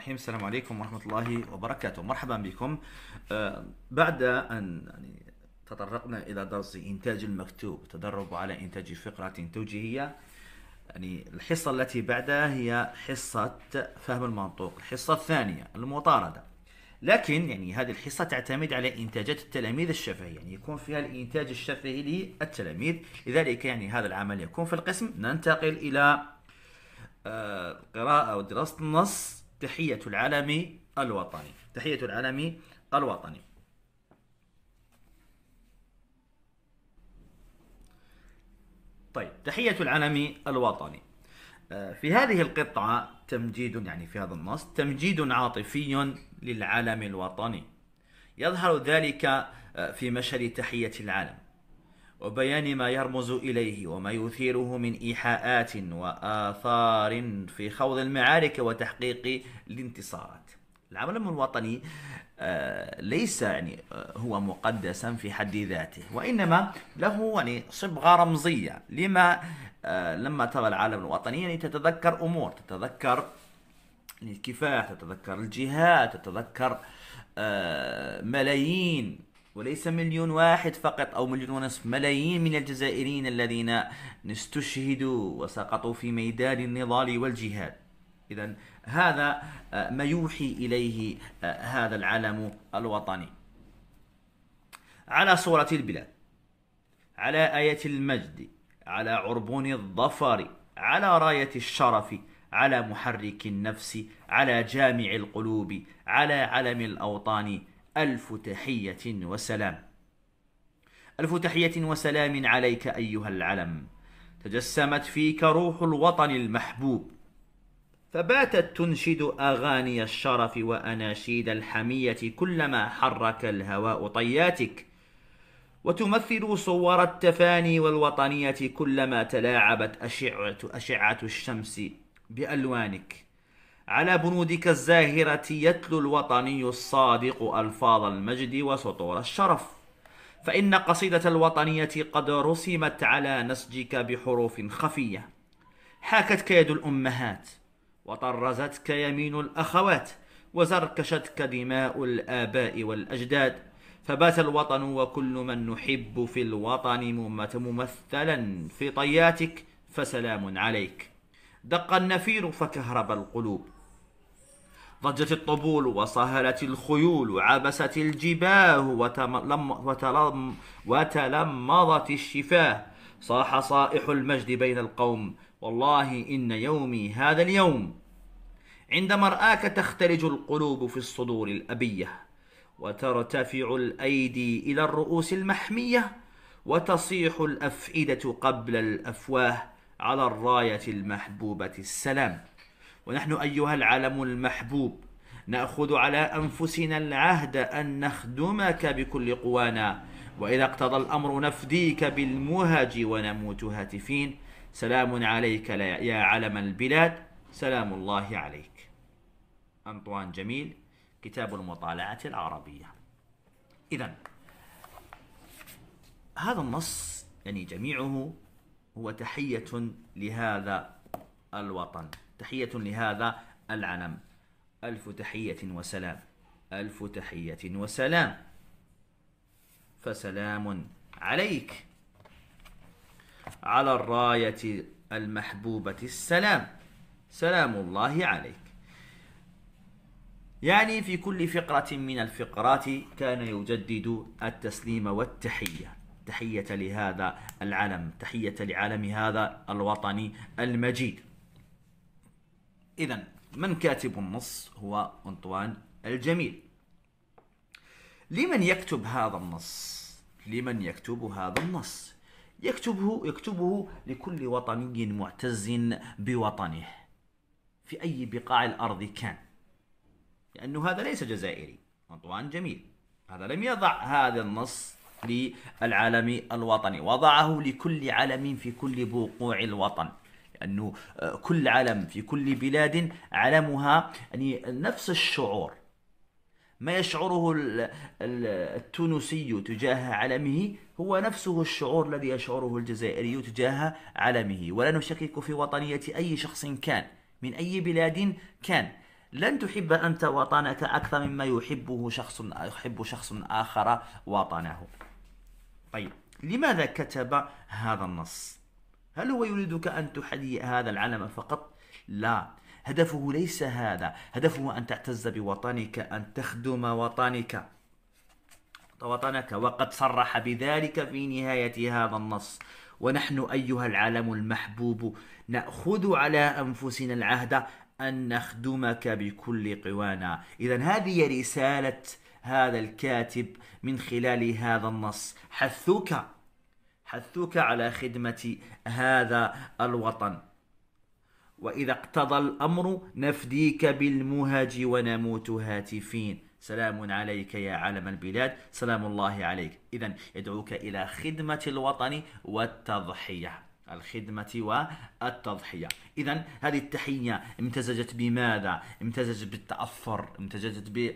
الرحيم السلام عليكم ورحمة الله وبركاته مرحبا بكم آه، بعد أن يعني تطرقنا إلى درس إنتاج المكتوب تدرب على إنتاج فقرة توجيهية يعني الحصة التي بعدها هي حصة فهم المنطوق الحصة الثانية المطاردة لكن يعني هذه الحصة تعتمد على إنتاجات التلاميذ الشفهي يعني يكون فيها الإنتاج الشفهي للتلاميذ لذلك يعني هذا العمل يكون في القسم ننتقل إلى القراءة آه، ودراسة النص تحية العلم الوطني تحية العلم الوطني طيب تحية العلم الوطني آه، في هذه القطعة تمجيد يعني في هذا النص تمجيد عاطفي للعلم الوطني يظهر ذلك آه، في مشهد تحية العلم وبيان ما يرمز إليه وما يثيره من إيحاءات وآثار في خوض المعارك وتحقيق الانتصارات العمل الوطني آه، ليس يعني آه، هو مقدسا في حد ذاته وإنما له يعني صبغة رمزية لما آه، لما ترى العالم الوطني يعني تتذكر أمور تتذكر الكفاح تتذكر الجهاد تتذكر ملايين وليس مليون واحد فقط أو مليون ونصف ملايين من الجزائريين الذين استشهدوا وسقطوا في ميدان النضال والجهاد إذا هذا آه، ما يوحي إليه آه، هذا العلم الوطني على صورة البلاد على آية المجد على عربون الظفر على راية الشرف على محرك النفس على جامع القلوب على علم الأوطان ألف تحية وسلام ألف تحية وسلام عليك أيها العلم تجسمت فيك روح الوطن المحبوب فباتت تنشد أغاني الشرف وأناشيد الحمية كلما حرك الهواء طياتك وتمثل صور التفاني والوطنية كلما تلاعبت أشعة, أشعة الشمس بألوانك على بنودك الزاهرة يتلو الوطني الصادق ألفاظ المجد وسطور الشرف فإن قصيدة الوطنية قد رسمت على نسجك بحروف خفية حاكتك يد الأمهات وطرزتك يمين الأخوات وزركشتك دماء الآباء والأجداد فبات الوطن وكل من نحب في الوطن ممثلا في طياتك فسلام عليك دق النفير فكهرب القلوب ضجت الطبول وصهلت الخيول وعبست الجباه وتلم وتلم وتلمضت الشفاه صاح صائح المجد بين القوم والله إن يومي هذا اليوم عند مرآك تختلج القلوب في الصدور الأبية وترتفع الأيدي إلى الرؤوس المحمية وتصيح الأفئدة قبل الأفواه على الراية المحبوبة السلام ونحن أيها العالم المحبوب نأخذ على أنفسنا العهد أن نخدمك بكل قوانا وإذا اقتضى الأمر نفديك بالمهج ونموت هاتفين سلام عليك يا علم البلاد سلام الله عليك أنطوان جميل كتاب المطالعة العربية إذا هذا النص يعني جميعه هو تحية لهذا الوطن تحية لهذا العلم ألف تحية وسلام ألف تحية وسلام فسلام عليك على الراية المحبوبة السلام سلام الله عليك يعني في كل فقرة من الفقرات كان يجدد التسليم والتحية تحية لهذا العلم تحية لعلم هذا الوطن المجيد إذا من كاتب النص هو أنطوان الجميل لمن يكتب هذا النص؟ لمن يكتب هذا النص؟ يكتبه يكتبه لكل وطني معتز بوطنه في أي بقاع الأرض كان لأنه هذا ليس جزائري أنطوان جميل هذا لم يضع هذا النص للعالم الوطني وضعه لكل علم في كل بقوع الوطن أنه آه، كل علم في كل بلاد علمها يعني نفس الشعور ما يشعره التونسي تجاه علمه هو نفسه الشعور الذي يشعره الجزائري تجاه علمه ولا نشكك في وطنية أي شخص كان من أي بلاد كان لن تحب أنت وطنك أكثر مما يحبه شخص يحب شخص آخر وطنه طيب لماذا كتب هذا النص هل هو يريدك أن تحيي هذا العلم فقط؟ لا هدفه ليس هذا هدفه أن تعتز بوطنك أن تخدم وطنك وطنك وقد صرح بذلك في نهاية هذا النص ونحن أيها العالم المحبوب نأخذ على أنفسنا العهد أن نخدمك بكل قوانا إذا هذه رسالة هذا الكاتب من خلال هذا النص حثك حثوك على خدمة هذا الوطن وإذا اقتضى الأمر نفديك بالمهج ونموت هاتفين سلام عليك يا عالم البلاد سلام الله عليك إذا يدعوك إلى خدمة الوطن والتضحية الخدمة والتضحية إذا هذه التحية امتزجت بماذا؟ امتزجت بالتأثر امتزجت ب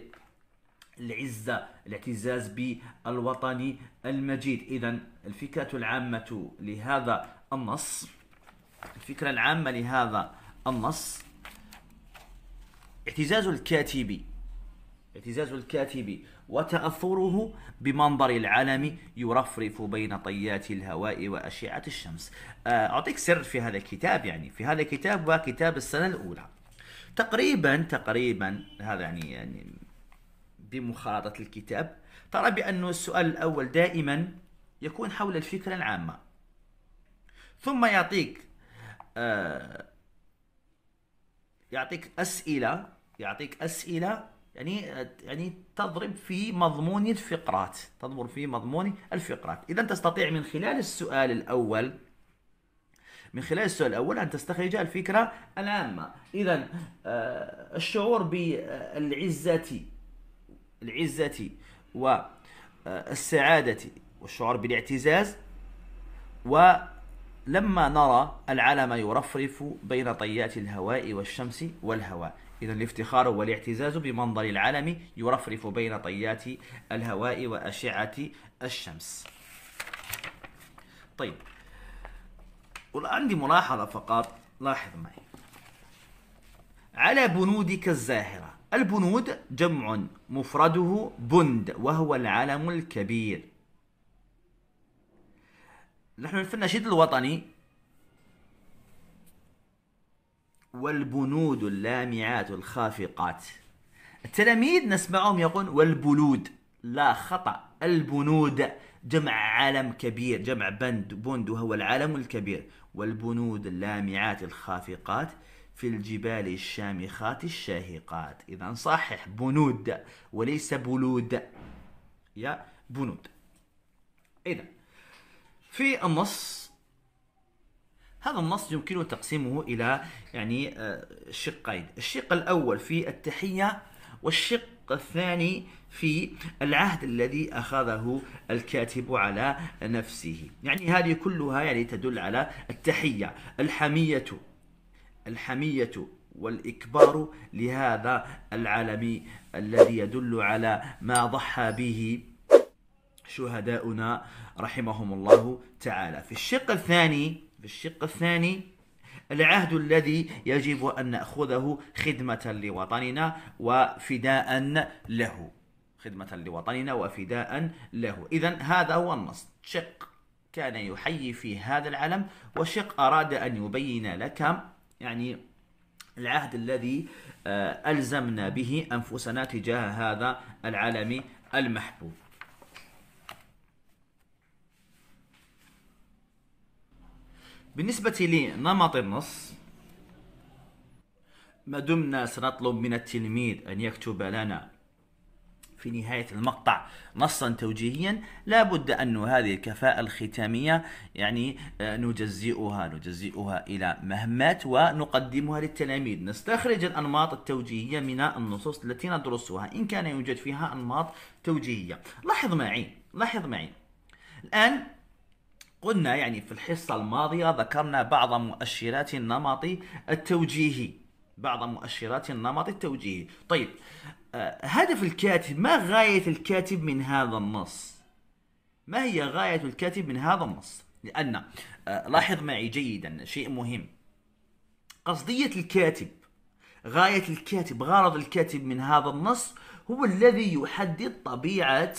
العزة الاعتزاز بالوطن المجيد إذا الفكرة العامة لهذا النص الفكرة العامة لهذا النص اعتزاز الكاتب اعتزاز الكاتب وتأثره بمنظر العالم يرفرف بين طيات الهواء وأشعة الشمس آه، أعطيك سر في هذا الكتاب يعني في هذا الكتاب وكتاب السنة الأولى تقريبا تقريبا هذا يعني يعني بمخاضة الكتاب ترى بأن السؤال الأول دائما يكون حول الفكرة العامة ثم يعطيك آه، يعطيك أسئلة يعطيك أسئلة يعني يعني تضرب في مضمون الفقرات تضرب في مضمون الفقرات إذا تستطيع من خلال السؤال الأول من خلال السؤال الأول أن تستخرج الفكرة العامة إذا آه، الشعور بالعزة العزة والسعادة والشعور بالاعتزاز ولما نرى العلم يرفرف بين طيات الهواء والشمس والهواء إذا الافتخار والاعتزاز بمنظر العلم يرفرف بين طيات الهواء وأشعة الشمس طيب عندي ملاحظة فقط لاحظ معي على بنودك الزاهرة البنود جمع مفرده بند وهو العلم الكبير نحن في النشيد الوطني والبنود اللامعات الخافقات التلاميذ نسمعهم يقول والبلود لا خطأ البنود جمع علم كبير جمع بند بند وهو العلم الكبير والبنود اللامعات الخافقات في الجبال الشامخات الشاهقات إذا صحح بنود وليس بلود يا بنود إذا في النص هذا النص يمكن تقسيمه إلى يعني آه، شقين الشق الأول في التحية والشق الثاني في العهد الذي أخذه الكاتب على نفسه يعني هذه كلها يعني تدل على التحية الحمية الحمية والإكبار لهذا العالم الذي يدل على ما ضحى به شهداؤنا رحمهم الله تعالى في الشق الثاني في الشق الثاني العهد الذي يجب أن نأخذه خدمة لوطننا وفداء له خدمة لوطننا وفداء له إذا هذا هو النص شق كان يحيي في هذا العلم وشق أراد أن يبين لك يعني العهد الذي آه، ألزمنا به أنفسنا تجاه هذا العالم المحبوب بالنسبة لنمط النص ما دمنا سنطلب من التلميذ أن يكتب لنا في نهاية المقطع نصا توجيهيا لا بد أن هذه الكفاءة الختامية يعني آه، نجزئها نجزئها إلى مهمات ونقدمها للتلاميذ نستخرج الأنماط التوجيهية من النصوص التي ندرسها إن كان يوجد فيها أنماط توجيهية لاحظ معي لاحظ معي الآن قلنا يعني في الحصة الماضية ذكرنا بعض مؤشرات النمط التوجيهي بعض مؤشرات النمط التوجيهي طيب هدف الكاتب ما غاية الكاتب من هذا النص ما هي غاية الكاتب من هذا النص لأن آه، لاحظ معي جيدا شيء مهم قصدية الكاتب غاية الكاتب غرض الكاتب من هذا النص هو الذي يحدد طبيعة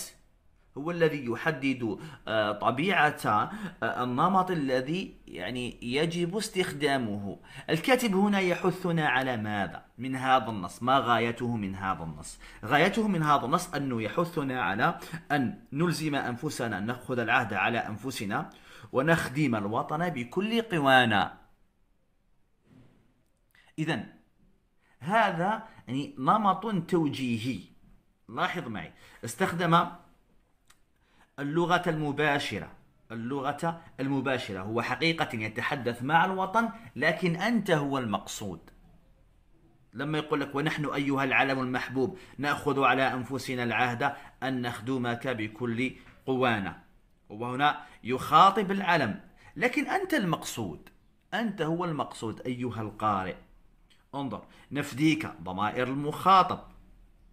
هو الذي يحدد آه، طبيعة آه، النمط الذي يعني يجب استخدامه الكاتب هنا يحثنا على ماذا من هذا النص ما غايته من هذا النص غايته من هذا النص أنه يحثنا على أن نلزم أنفسنا أن نأخذ العهد على أنفسنا ونخدم الوطن بكل قوانا إذا هذا يعني نمط توجيهي لاحظ معي استخدم اللغة المباشرة اللغة المباشرة هو حقيقة يتحدث مع الوطن لكن أنت هو المقصود لما يقول لك ونحن أيها العلم المحبوب نأخذ على أنفسنا العهد أن نخدمك بكل قوانا وهنا يخاطب العلم لكن أنت المقصود أنت هو المقصود أيها القارئ انظر نفديك ضمائر المخاطب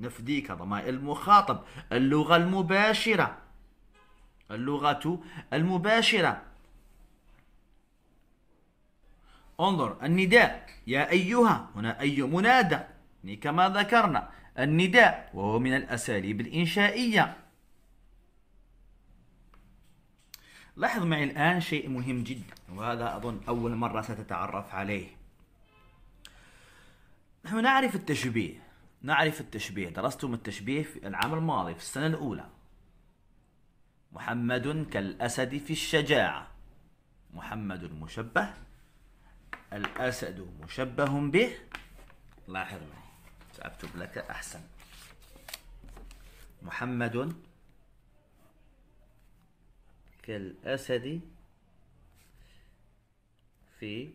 نفديك ضمائر المخاطب اللغة المباشرة اللغة المباشرة انظر النداء يا أيها هنا أي منادى يعني كما ذكرنا النداء وهو من الأساليب الإنشائية لاحظ معي الآن شيء مهم جدا وهذا أظن أول مرة ستتعرف عليه نحن نعرف التشبيه نعرف التشبيه درستم التشبيه في العام الماضي في السنة الأولى محمد كالأسد في الشجاعة محمد مشبه الأسد مشبه به لاحظ معي سأكتب لك أحسن محمد كالأسد في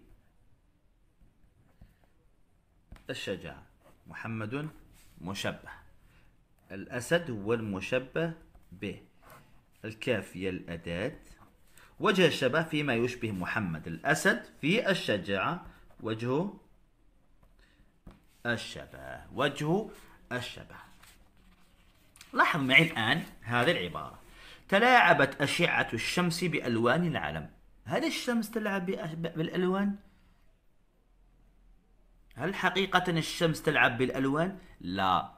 الشجاعة محمد مشبه الأسد هو المشبه به الكافية الأداة وجه الشبه فيما يشبه محمد الأسد في الشجاعة وجه الشبه وجه الشبه لاحظ معي الآن هذه العبارة تلاعبت أشعة الشمس بألوان العلم هل الشمس تلعب بالألوان؟ هل حقيقة الشمس تلعب بالألوان؟ لا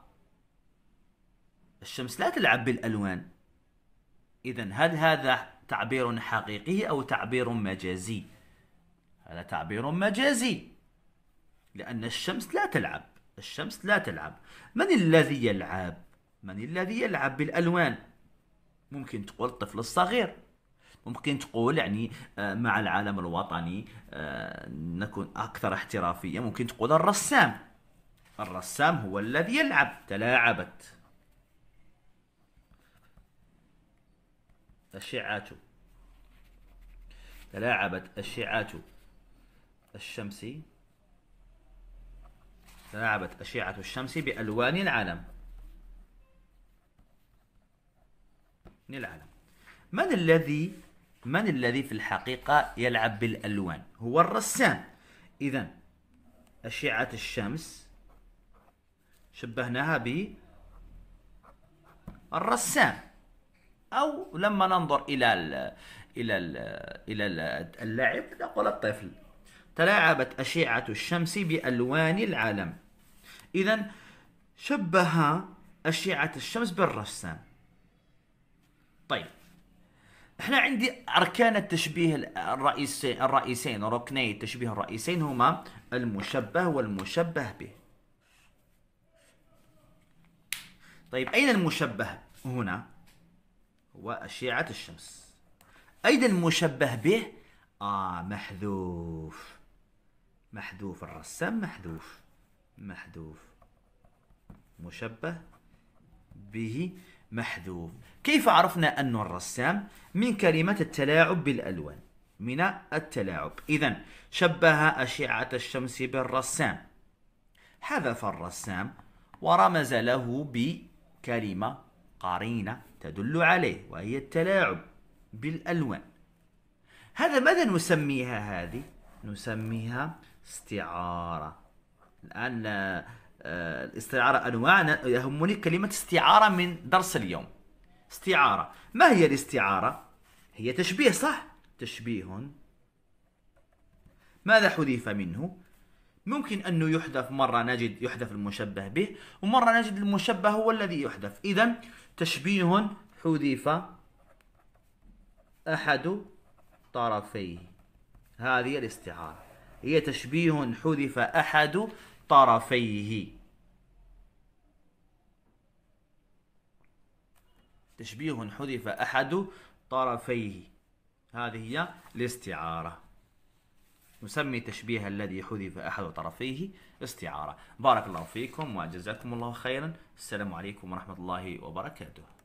الشمس لا تلعب بالألوان إذا هل هذا تعبير حقيقي أو تعبير مجازي هذا تعبير مجازي لأن الشمس لا تلعب الشمس لا تلعب من الذي يلعب من الذي يلعب بالألوان ممكن تقول الطفل الصغير ممكن تقول يعني آه، مع العالم الوطني آه، نكون أكثر احترافية ممكن تقول الرسام الرسام هو الذي يلعب تلاعبت اشعه تلاعبت الشعاع الشمس تلاعبت أشعة الشمس بألوان العالم من من الذي من الذي في الحقيقة يلعب بالألوان هو الرسام إذا أشعة الشمس شبهناها بالرسام أو لما ننظر إلى ال إلى ال إلى اللعب نقول الطفل تلاعبت أشعة الشمس بألوان العالم إذا شبه أشعة الشمس بالرسام طيب احنا عندي اركان التشبيه الرئيسي الرئيسين ركني التشبيه الرئيسين هما المشبه والمشبه به طيب اين المشبه هنا وأشعة الشمس أيضا مشبه به آه محذوف محذوف الرسام محذوف محذوف مشبه به محذوف كيف عرفنا أن الرسام من كلمة التلاعب بالألوان من التلاعب إذا شبه أشعة الشمس بالرسام حذف الرسام ورمز له بكلمة قرينة تدل عليه وهي التلاعب بالألوان هذا ماذا نسميها هذه؟ نسميها استعارة الآن آه، الاستعارة أنواع يهمني كلمة استعارة من درس اليوم استعارة ما هي الاستعارة؟ هي تشبيه صح؟ تشبيه ماذا حذف منه؟ ممكن أنه يحذف مرة نجد يحذف المشبه به ومرة نجد المشبه هو الذي يحذف إذا تشبيه حذف أحد طرفيه هذه الاستعارة هي تشبيه حذف أحد طرفيه تشبيه حذف أحد طرفيه هذه هي الاستعارة نسمي تشبيه الذي حذف أحد طرفيه استعارة بارك الله فيكم وجزاكم الله خيرا السلام عليكم ورحمة الله وبركاته